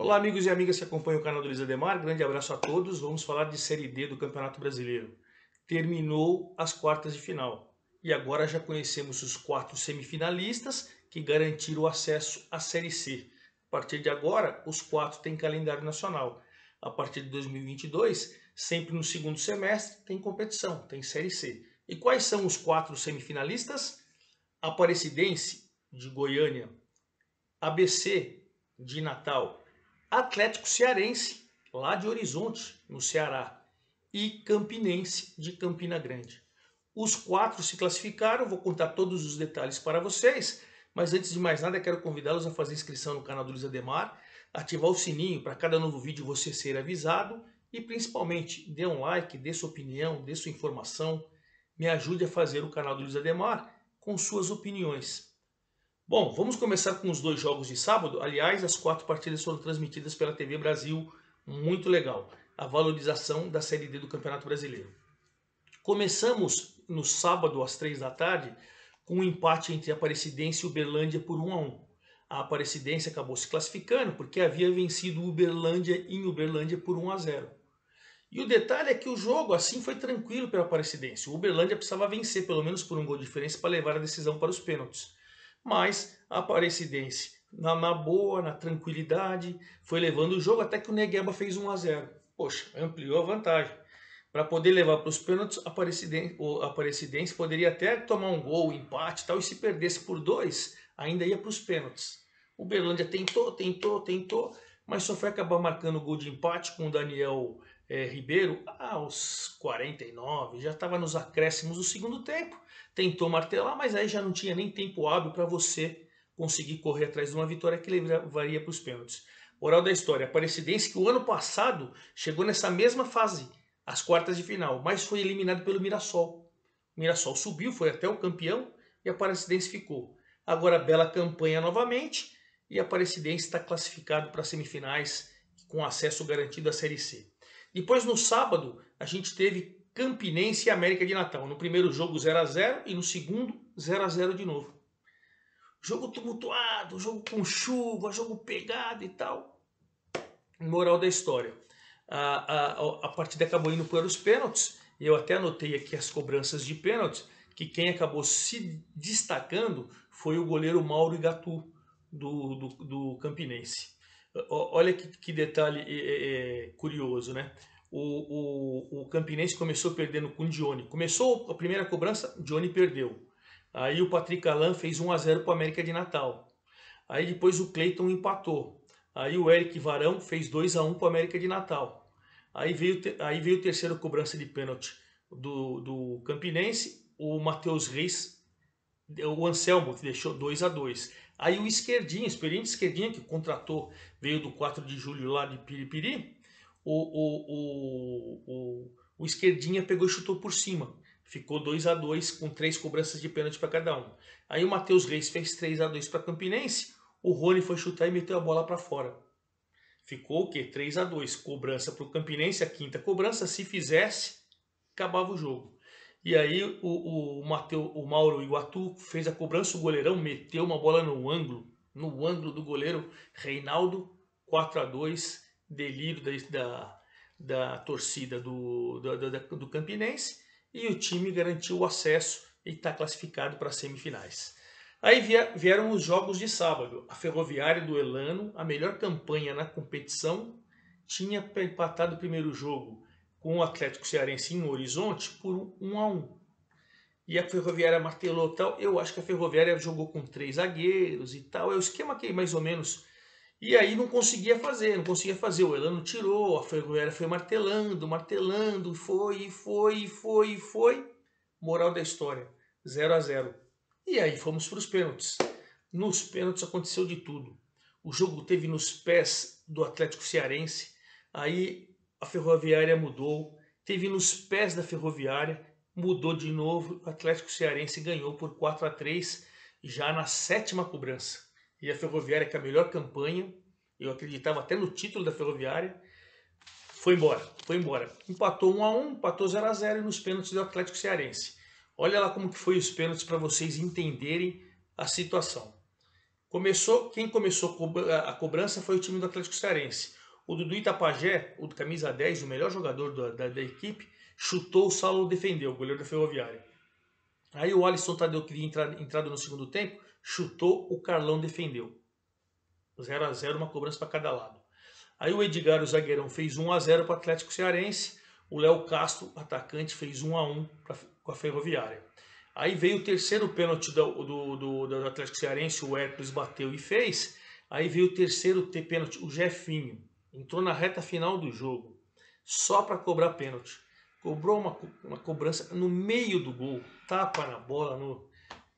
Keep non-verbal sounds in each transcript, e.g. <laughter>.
Olá, amigos e amigas que acompanham o canal do Luiz Ademar. Grande abraço a todos. Vamos falar de Série D do Campeonato Brasileiro. Terminou as quartas de final. E agora já conhecemos os quatro semifinalistas que garantiram o acesso à Série C. A partir de agora, os quatro têm calendário nacional. A partir de 2022, sempre no segundo semestre, tem competição, tem Série C. E quais são os quatro semifinalistas? Aparecidense, de Goiânia, ABC, de Natal, Atlético Cearense, lá de Horizonte, no Ceará, e Campinense, de Campina Grande. Os quatro se classificaram, vou contar todos os detalhes para vocês, mas antes de mais nada, quero convidá-los a fazer inscrição no canal do Luiz Ademar, ativar o sininho para cada novo vídeo você ser avisado e principalmente dê um like, dê sua opinião, dê sua informação, me ajude a fazer o canal do Luiz Ademar com suas opiniões. Bom, vamos começar com os dois jogos de sábado. Aliás, as quatro partidas foram transmitidas pela TV Brasil. Muito legal. A valorização da Série D do Campeonato Brasileiro. Começamos no sábado, às três da tarde, com um empate entre a Aparecidense e Uberlândia por 1 a 1. A Aparecidense acabou se classificando porque havia vencido Uberlândia em Uberlândia por 1 a 0. E o detalhe é que o jogo assim foi tranquilo para a Aparecidense. O Uberlândia precisava vencer pelo menos por um gol de diferença para levar a decisão para os pênaltis mas a Aparecidense, na, na boa, na tranquilidade, foi levando o jogo até que o Negueba fez 1 a 0 Poxa, ampliou a vantagem. Para poder levar para os pênaltis, a Aparecidense, o Aparecidense poderia até tomar um gol, um empate e tal, e se perdesse por dois, ainda ia para os pênaltis. O Berlândia tentou, tentou, tentou, mas só foi acabar marcando o gol de empate com o Daniel é, Ribeiro, aos 49, já estava nos acréscimos do segundo tempo, tentou martelar, mas aí já não tinha nem tempo hábil para você conseguir correr atrás de uma vitória que levaria para os pênaltis. Moral da história, Aparecidense que o ano passado chegou nessa mesma fase, as quartas de final, mas foi eliminado pelo Mirassol. O Mirassol subiu, foi até o campeão e a Aparecidense ficou. Agora bela campanha novamente e a Aparecidense está classificado para as semifinais com acesso garantido à Série C. Depois no sábado a gente teve Campinense e América de Natal. No primeiro jogo 0 a 0 e no segundo 0 a 0 de novo. Jogo tumultuado, jogo com chuva, jogo pegado e tal. Moral da história. A, a, a partida acabou indo para os pênaltis e eu até anotei aqui as cobranças de pênaltis que quem acabou se destacando foi o goleiro Mauro Igatu do, do, do Campinense. Olha que, que detalhe é, é, é, curioso, né? O, o, o, Campinense começou perdendo com o Dione. Começou a primeira cobrança, Dione perdeu. Aí o Patrick Alain fez 1 a 0 para o América de Natal. Aí depois o Cleiton empatou. Aí o Eric Varão fez 2 a 1 para o América de Natal. Aí veio, aí veio o terceiro cobrança de pênalti do, do Campinense. O Matheus Reis, o Anselmo, que deixou 2 a 2 Aí o esquerdinho, experiente esquerdinha que contratou, veio do 4 de julho lá de Piripiri, o, o, o, o, esquerdinha pegou e chutou por cima. Ficou 2 a 2 com três cobranças de pênalti para cada um. Aí o Matheus Reis fez 3 a 2 para Campinense, o Rony foi chutar e meteu a bola para fora. Ficou o quê? 3 a 2 Cobrança para o Campinense, a quinta cobrança. Se fizesse, acabava o jogo. E aí o, o, Mateu, o Mauro Iguatu fez a cobrança, o goleirão meteu uma bola no ângulo, no ângulo do goleiro Reinaldo, 4 a 2 delírio da, da, da torcida do, do Campinense, e o time garantiu o acesso e está classificado para as semifinais. Aí vieram os jogos de sábado. A Ferroviária do Elano, a melhor campanha na competição, tinha empatado o primeiro jogo com o Atlético Cearense em Horizonte por 1 a 1 e a Ferroviária martelou tal. Eu acho que a Ferroviária jogou com três zagueiros e tal. É o esquema que mais ou menos. E aí não conseguia fazer, não conseguia fazer. O Elano tirou, a Ferroviária foi martelando, martelando, foi, foi, foi, foi. Moral da história: 0 a 0 E aí fomos para os pênaltis. Nos pênaltis aconteceu de tudo. O jogo teve nos pés do Atlético Cearense. Aí a ferroviária mudou, teve nos pés da ferroviária, mudou de novo, o Atlético Cearense ganhou por 4 a 3 já na sétima cobrança. E a ferroviária, que é a melhor campanha, eu acreditava até no título da ferroviária, foi embora, foi embora. Empatou 1 a 1 empatou 0 a 0 nos pênaltis do Atlético Cearense. Olha lá como que foi os pênaltis para vocês entenderem a situação. Começou, quem começou a cobrança foi o time do Atlético Cearense. O Dudu Itapajé, o camisa 10, o melhor jogador da, da, da equipe, chutou, o Saulo defendeu, o goleiro da Ferroviária. Aí o Alisson Tadeu que entrar, entrado no segundo tempo, chutou, o Carlão defendeu. 0 a 0 uma cobrança para cada lado. Aí o Edgar, o zagueirão, fez 1 a 0 para o Atlético Cearense. O Léo Castro, atacante, fez 1 a 1 pra, com a Ferroviária. Aí veio o terceiro pênalti do, do, do, do Atlético Cearense, o Hércules bateu e fez. Aí veio o terceiro pênalti, o Jefinho entrou na reta final do jogo só para cobrar pênalti. Cobrou uma, uma cobrança no meio do gol, tapa na bola, no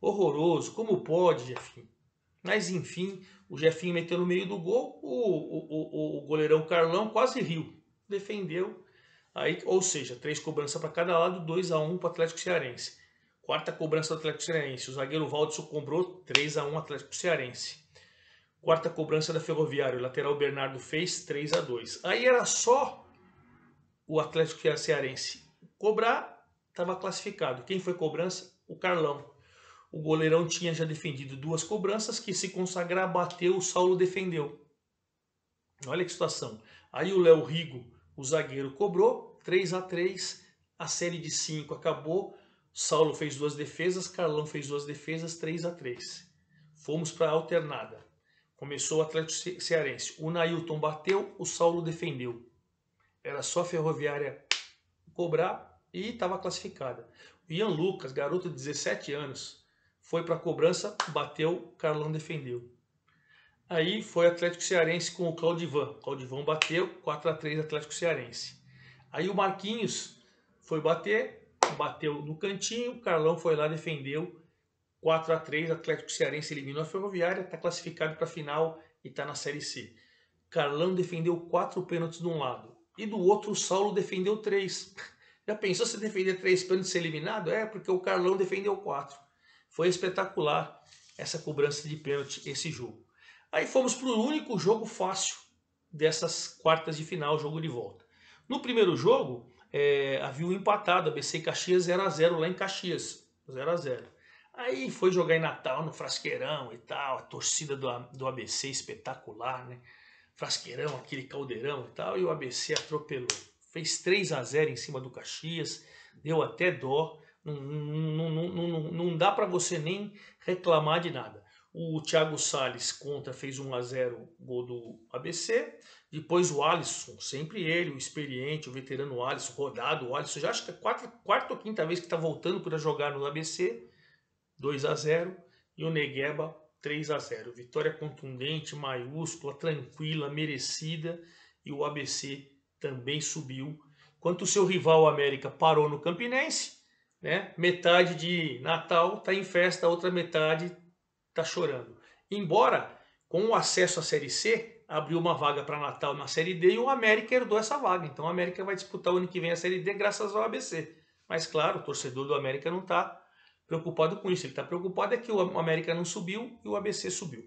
horroroso, como pode, Jefinho? Mas enfim, o Jefinho meteu no meio do gol, o, o, o, o goleirão Carlão quase riu, defendeu. Aí, ou seja, três cobranças para cada lado, 2 a 1 um para o Atlético Cearense. Quarta cobrança do Atlético Cearense. O zagueiro Valdson cobrou 3 a 1 um Atlético Cearense. Quarta cobrança da Ferroviária, o lateral Bernardo fez 3 a 2 Aí era só o Atlético Cearense cobrar, estava classificado. Quem foi cobrança? O Carlão. O goleirão tinha já defendido duas cobranças, que se consagrar bateu, o Saulo defendeu. Olha que situação. Aí o Léo Rigo, o zagueiro, cobrou 3 a 3 a série de 5 acabou. Saulo fez duas defesas, Carlão fez duas defesas, 3 a 3 Fomos para a alternada. Começou o Atlético Cearense. O Nailton bateu, o Saulo defendeu. Era só a Ferroviária cobrar e estava classificada. O Ian Lucas, garoto de 17 anos, foi para a cobrança, bateu, Carlão defendeu. Aí foi Atlético Cearense com o Claudivan. Claudivan bateu, 4 a 3 Atlético Cearense. Aí o Marquinhos foi bater, bateu no cantinho, Carlão foi lá, defendeu 4 a 3 Atlético Cearense eliminou a Ferroviária, está classificado para a final e está na Série C. Carlão defendeu quatro pênaltis de um lado e do outro o Saulo defendeu três. <laughs> Já pensou se defender três pênaltis ser eliminado? É, porque o Carlão defendeu quatro. Foi espetacular essa cobrança de pênalti, esse jogo. Aí fomos para o único jogo fácil dessas quartas de final, jogo de volta. No primeiro jogo, é, havia um empatado, ABC e Caxias 0 a 0 lá em Caxias, 0 a 0 Aí foi jogar em Natal, no Frasqueirão e tal, a torcida do, do ABC espetacular, né? Frasqueirão, aquele caldeirão e tal, e o ABC atropelou. Fez 3 a 0 em cima do Caxias, deu até dó, não, não, não, não, não dá para você nem reclamar de nada. O Thiago Salles contra fez 1 a 0 gol do ABC. Depois o Alisson, sempre ele, o experiente, o veterano Alisson, rodado. O Alisson já acho que é quarta, quarta ou quinta vez que está voltando para jogar no ABC. 2 a 0 e o Negueba 3 a 0. Vitória contundente, maiúscula, tranquila, merecida e o ABC também subiu. enquanto o seu rival América parou no Campinense, né? Metade de Natal está em festa, a outra metade está chorando. Embora com o acesso à Série C abriu uma vaga para Natal na Série D e o América herdou essa vaga. Então o América vai disputar o ano que vem a Série D graças ao ABC. Mas claro, o torcedor do América não está preocupado com isso. Ele está preocupado é que o América não subiu e o ABC subiu.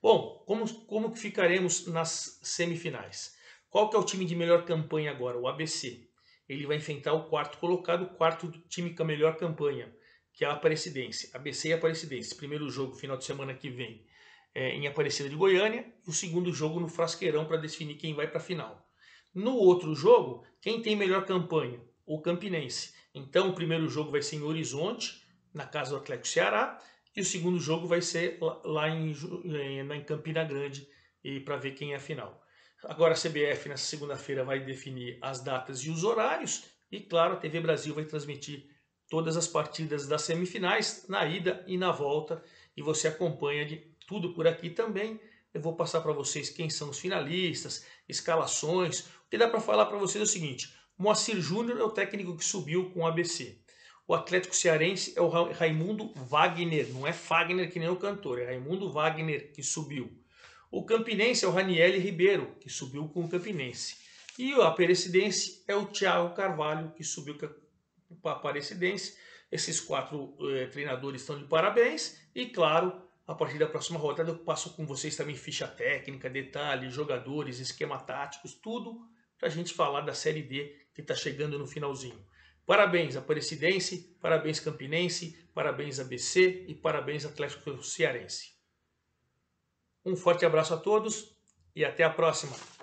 Bom, como, como que ficaremos nas semifinais? Qual que é o time de melhor campanha agora? O ABC. Ele vai enfrentar o quarto colocado, o quarto time com a melhor campanha, que é a Aparecidense. ABC e Aparecidense. Primeiro jogo, final de semana que vem, é, em Aparecida de Goiânia. O segundo jogo no Frasqueirão para definir quem vai para a final. No outro jogo, quem tem melhor campanha? O Campinense. Então, o primeiro jogo vai ser em Horizonte, na casa do Atlético Ceará. E o segundo jogo vai ser lá em, é, em Campina Grande e para ver quem é a final. Agora a CBF nessa segunda-feira vai definir as datas e os horários e claro, a TV Brasil vai transmitir todas as partidas das semifinais na ida e na volta e você acompanha de tudo por aqui também. Eu vou passar para vocês quem são os finalistas, escalações. O que dá para falar para vocês é o seguinte: Moacir Júnior é o técnico que subiu com o ABC. O Atlético Cearense é o Raimundo Wagner, não é Fagner que nem o cantor, é Raimundo Wagner que subiu. O Campinense é o Raniel Ribeiro, que subiu com o Campinense. E a Aparecidense é o Thiago Carvalho, que subiu com a Aparecidense. Esses quatro eh, treinadores estão de parabéns. E claro, a partir da próxima rodada eu passo com vocês também ficha técnica, detalhes, jogadores, esquema táticos, tudo para a gente falar da Série D que está chegando no finalzinho. Parabéns Aparecidense, parabéns Campinense, parabéns ABC e parabéns Atlético Cearense. Um forte abraço a todos e até a próxima!